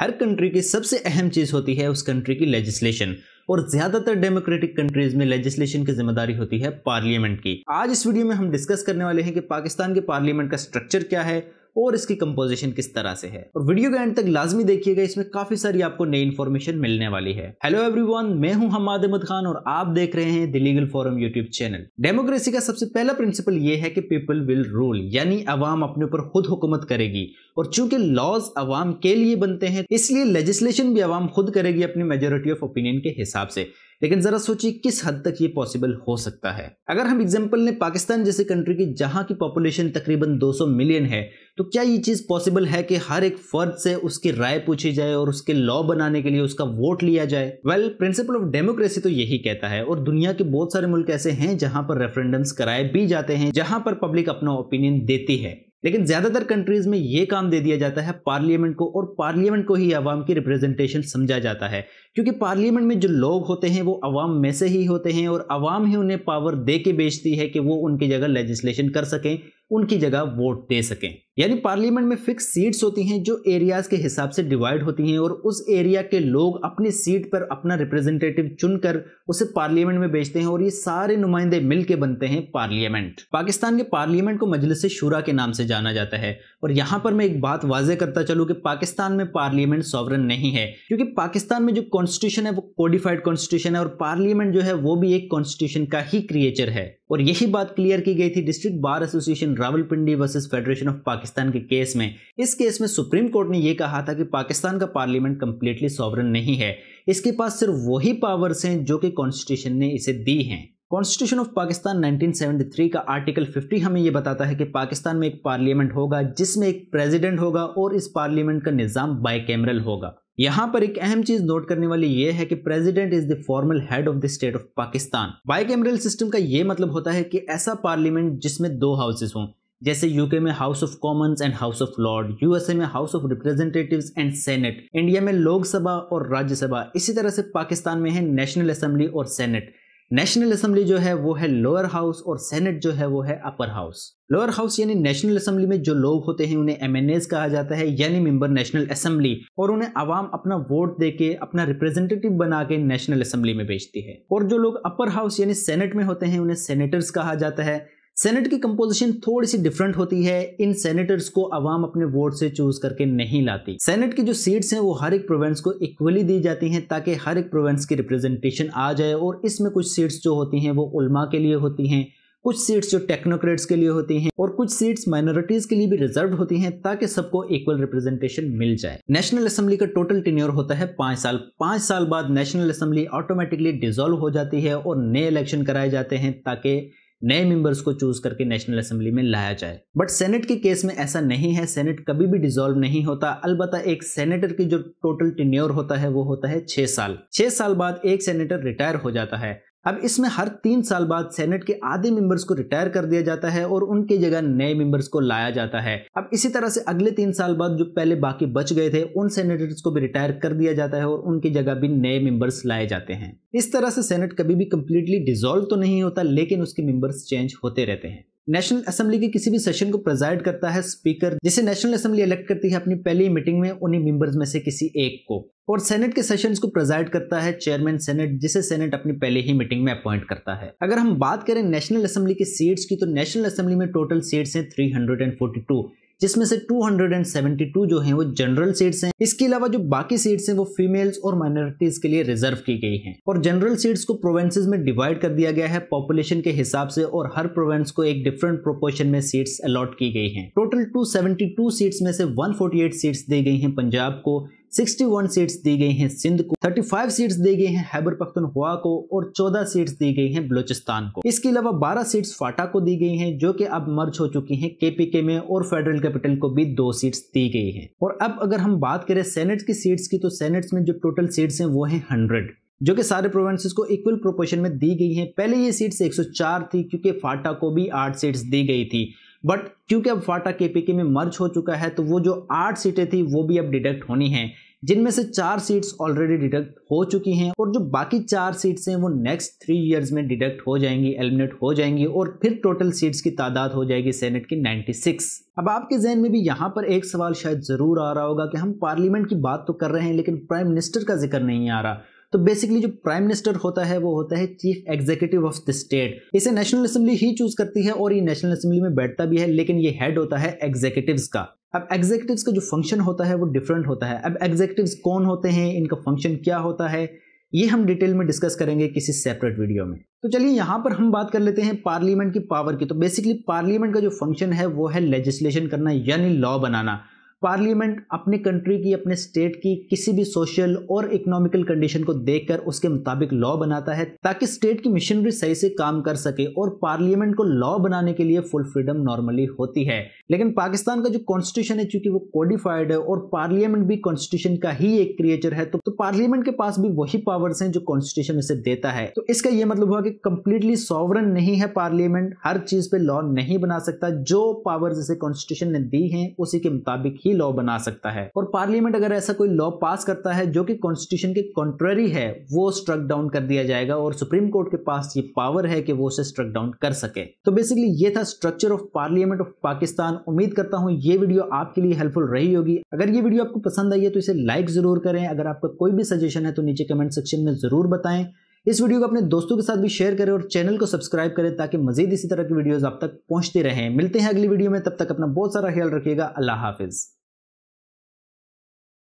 हर country की सबसे अहम चीज़ होती है उस कंट्री की लेजिस्लेशन और ज्यादातर डेमोक्रेटिक कंट्रीज में लेजिस्लेशन की जिम्मेदारी होती है पार्लियामेंट की आज इस वीडियो में हम डिस्कस करने वाले हैं कि पाकिस्तान के पार्लियामेंट का स्ट्रक्चर क्या है और इसकी कंपोजिशन किस तरह से है और वीडियो के एंड तक लाजमी देखिएगा इसमें काफी सारी आपको नई इन्फॉर्मेशन मिलने वाली है हेलो एवरीवन मैं हूं हम अहमद खान और आप देख रहे हैं the Legal Forum YouTube channel democracy का सबसे पहला प्रिंसिपल ये है कि पीपल विल रूल यानी अवाम अपने ऊपर खुद हुकूमत करेगी और चूंकि लॉज अवाम के लिए बनते हैं इसलिए लेजिस्लेशन भी अवाम खुद करेगी अपनी मेजोरिटी ऑफ ओपिनियन के हिसाब से लेकिन जरा सोचिए किस हद तक ये पॉसिबल हो सकता है अगर हम एग्जाम्पल लें पाकिस्तान जैसे कंट्री की जहां की पॉपुलेशन तकरीबन 200 मिलियन है तो क्या ये चीज़ पॉसिबल है कि हर एक फर्द से उसकी राय पूछी जाए और उसके लॉ बनाने के लिए उसका वोट लिया जाए वेल प्रिंसिपल ऑफ डेमोक्रेसी तो यही कहता है और दुनिया के बहुत सारे मुल्क ऐसे हैं जहां पर रेफरेंडम्स कराए भी जाते हैं जहां पर पब्लिक अपना ओपिनियन देती है लेकिन ज़्यादातर कंट्रीज़ में ये काम दे दिया जाता है पार्लियामेंट को और पार्लियामेंट को ही आवाम की रिप्रेजेंटेशन समझा जाता है क्योंकि पार्लियामेंट में जो लोग होते हैं वो आवाम में से ही होते हैं और आवाम ही उन्हें पावर दे के बेचती है कि वो उनकी जगह लेजिस्लेशन कर सकें उनकी जगह वोट दे सकें यानी पार्लियामेंट में फिक्स सीट्स होती हैं जो एरियाज के हिसाब से डिवाइड होती हैं और उस एरिया के लोग अपनी सीट पर अपना रिप्रेजेंटेटिव चुनकर उसे पार्लियामेंट में बेचते हैं और ये सारे नुमाइंदे मिलकर बनते हैं पार्लियामेंट पाकिस्तान के पार्लियामेंट को मजलिस शुरा के नाम से जाना जाता है और यहाँ पर मैं एक बात वाजे करता चलूँ कि पाकिस्तान में पार्लियामेंट सॉवरन नहीं है क्योंकि पाकिस्तान में जो कॉन्स्टिट्यूशन है वो कोडिफाइड कॉन्स्टिट्यूशन है और पार्लियामेंट जो है वो भी एक कॉन्स्टिट्यूशन का ही क्रिएचर है और यही बात क्लियर की गई थी district bar association Rawalpindi versus federation of Pakistan के केस में इस केस में सुप्रीम कोर्ट ने यह कहा था कि पाकिस्तान का पार्लियामेंट कंप्लीटली सॉवरन नहीं है इसके पास सिर्फ वही पावर्स हैं जो कि कॉन्स्टिट्यूशन ने इसे दी हैं कॉन्स्टिट्यूशन ऑफ पाकिस्तान 1973 का आर्टिकल 50 हमें यह बताता है कि पाकिस्तान में एक पार्लियामेंट होगा जिसमें एक प्रेसिडेंट होगा और इस पार्लियामेंट का निज़ाम बाइकैमरल होगा यहाँ पर एक अहम चीज नोट करने वाली ये है कि president is the formal head of the state of Pakistan bicameral system का ये मतलब होता है कि ऐसा पार्लियामेंट जिसमें दो हाउसेस हों जैसे यूके में House of Commons and House of Lord USA में House of Representatives and Senate India में लोकसभा और राज्यसभा इसी तरह से पाकिस्तान में है नेशनल असेंबली और सेनेट नेशनल असेंबली जो है वो है लोअर हाउस और सेनेट जो है वो है अपर हाउस लोअर हाउस यानी नेशनल असेंबली में जो लोग होते हैं उन्हें एम कहा जाता है यानी मेंबर नेशनल असेंबली और उन्हें आवाम अपना वोट दे के अपना रिप्रेजेंटेटिव बना के नेशनल असेंबली में भेजती है और जो लोग अपर हाउस यानी सेनेट में होते हैं उन्हें सेनेटर्स कहा जाता है सेनेट की कंपोजिशन थोड़ी सी डिफरेंट होती है इन सेनेटर्स को आवाम अपने वोट से चूज करके नहीं लाती सेनेट की जो सीट्स हैं वो हर एक प्रोविंस को इक्वली दी जाती हैं ताकि हर एक प्रोविंस की रिप्रेजेंटेशन आ जाए और इसमें कुछ सीट्स जो होती हैं वो उलमा के लिए होती हैं कुछ सीट्स जो टेक्नोक्रेट्स के लिए होती हैं और कुछ सीट्स माइनॉरिटीज के लिए भी रिजर्व होती हैं ताकि सबको इक्वल रिप्रेजेंटेशन मिल जाए नेशनल असेंबली का टोटल टेन्योर होता है पाँच साल पांच साल बाद नेशनल असेंबली ऑटोमेटिकली डिजोल्व हो जाती है और नए इलेक्शन कराए जाते हैं ताकि नए मेंबर्स को चूज करके नेशनल असेंबली में लाया जाए बट सेनेट के केस में ऐसा नहीं है सेनेट कभी भी डिसॉल्व नहीं होता अलबत् एक सेनेटर की जो टोटल टिन्योर होता है वो होता है छह साल छह साल बाद एक सेनेटर रिटायर हो जाता है अब इसमें हर तीन साल बाद सेनेट के आधे मेंबर्स को रिटायर कर दिया जाता है और उनकी जगह नए मेंबर्स को लाया जाता है अब इसी तरह से अगले तीन साल बाद जो पहले बाकी बच गए थे उन सेनेटर्स को भी रिटायर कर दिया जाता है और उनकी जगह भी नए मेंबर्स लाए जाते हैं इस तरह से सेनेट कभी भी कंप्लीटली डिजोल्व तो नहीं होता लेकिन उसके मेंबर्स चेंज होते रहते हैं नेशनल असेंबली के किसी भी सेशन को प्रेजाइड करता है स्पीकर जिसे नेशनल असेंबली इलेक्ट करती है अपनी पहली मीटिंग में उन्हीं मेंबर्स में से किसी एक को और सेनेट के सेशन को प्रेजाइड करता है चेयरमैन सेनेट जिसे सेनेट अपनी पहले ही मीटिंग में अपॉइंट करता है अगर हम बात करें नेशनल असेंबली की सीट्स की तो नेशनल असेंबली में टोटल सीट्स हैं 342 जिसमें से 272 जो हैं वो जनरल सीट्स हैं इसके अलावा जो बाकी सीट्स हैं वो फीमेल्स और माइनॉरिटीज के लिए रिजर्व की गई हैं और जनरल सीट्स को प्रोवेंसेज में डिवाइड कर दिया गया है पॉपुलेशन के हिसाब से और हर प्रोवेंस को एक डिफरेंट प्रोपोर्शन में सीट्स अलॉट की गई हैं टोटल 272 सीट्स में से 148 सीट्स दी गई हैं पंजाब को 61 सीट्स दी गई हैं सिंध को 35 सीट्स दी गई हैं हैबर पख्तनख्वा को और 14 सीट्स दी गई हैं बलूचिस्तान को इसके अलावा 12 सीट्स फाटा को दी गई हैं जो कि अब मर्ज हो चुकी हैं केपीके में और फेडरल कैपिटल को भी दो सीट्स दी गई हैं और अब अगर हम बात करें सेनेट की सीट्स की तो सेनेट्स में जो टोटल सीट्स हैं वो हैं हंड्रेड जो कि सारे प्रोवेंसेस को इक्वल प्रोपोर्शन में दी गई हैं पहले ये सीट्स 104 थी क्योंकि फाटा को भी आठ सीट्स दी गई थी बट क्योंकि अब फाटा केपीके में मर्ज हो चुका है तो वो जो आठ सीटें थी वो भी अब डिडक्ट होनी हैं जिनमें से चार सीट्स ऑलरेडी डिडक्ट हो चुकी हैं और जो बाकी चार सीट्स हैं वो नेक्स्ट थ्री इयर्स में डिडक्ट हो जाएंगी एलिमिनेट हो जाएंगी और फिर टोटल सीट्स की तादाद हो जाएगी सेनेट की 96 अब आपके जहन में भी यहाँ पर एक सवाल शायद ज़रूर आ रहा होगा कि हम पार्लियामेंट की बात तो कर रहे हैं लेकिन प्राइम मिनिस्टर का जिक्र नहीं आ रहा तो बेसिकली जो प्राइम मिनिस्टर होता है वो होता है chief executive of the state इसे नेशनल असेंबली ही चूज करती है और ये नेशनल असेंबली में बैठता भी है लेकिन ये हेड होता है एग्जीक्यूटिव का अब एग्जेक्टिव्स का जो फंक्शन होता है वो डिफरेंट होता है अब एग्जेक्टिव्स कौन होते हैं इनका फंक्शन क्या होता है ये हम डिटेल में डिस्कस करेंगे किसी सेपरेट वीडियो में तो चलिए यहाँ पर हम बात कर लेते हैं पार्लियामेंट की पावर की तो बेसिकली पार्लियामेंट का जो फंक्शन है वो है लेजिस्लेशन करना यानी लॉ बनाना पार्लियामेंट अपने कंट्री की अपने स्टेट की किसी भी सोशल और इकोनॉमिकल कंडीशन को देखकर उसके मुताबिक लॉ बनाता है ताकि स्टेट की मिशनरी सही से काम कर सके और पार्लियामेंट को लॉ बनाने के लिए फुल फ्रीडम नॉर्मली होती है लेकिन पाकिस्तान का जो कॉन्स्टिट्यूशन है चूंकि वो कोडिफाइड है और पार्लियामेंट भी कॉन्स्टिट्यूशन का ही एक क्रिएचर है तो, तो पार्लियामेंट के पास भी वही पावर्स हैं जो कॉन्स्टिट्यूशन इसे देता है तो इसका यह मतलब हुआ कि कंप्लीटली सॉवरन नहीं है पार्लियामेंट हर चीज पे लॉ नहीं बना सकता जो पावर्स इसे कॉन्स्टिट्यूशन ने दी है उसी के मुताबिक ही ही लॉ बना सकता है और पार्लियामेंट अगर ऐसा कोई लॉ पास करता है जो कि कॉन्स्टिट्यूशन के कॉन्ट्ररी है वो स्ट्रक डाउन कर दिया जाएगा और सुप्रीम कोर्ट के पास ये पावर है कि वो उसे स्ट्रक डाउन कर सके तो बेसिकली ये था structure of parliament of Pakistan उम्मीद करता हूँ ये वीडियो आपके लिए हेल्पफुल रही होगी अगर ये वीडियो आपको पसंद आई है तो इसे लाइक जरूर करें अगर आपका कोई भी सजेशन है तो नीचे कमेंट सेक्शन में जरूर बताएं इस वीडियो को अपने दोस्तों के साथ भी शेयर करें और चैनल को सब्सक्राइब करें ताकि मजीद इसी तरह की वीडियोस आप तक पहुंचती रहें मिलते हैं अगली वीडियो में तब तक अपना बहुत सारा ख्याल रखिएगा अल्लाह हाफिज़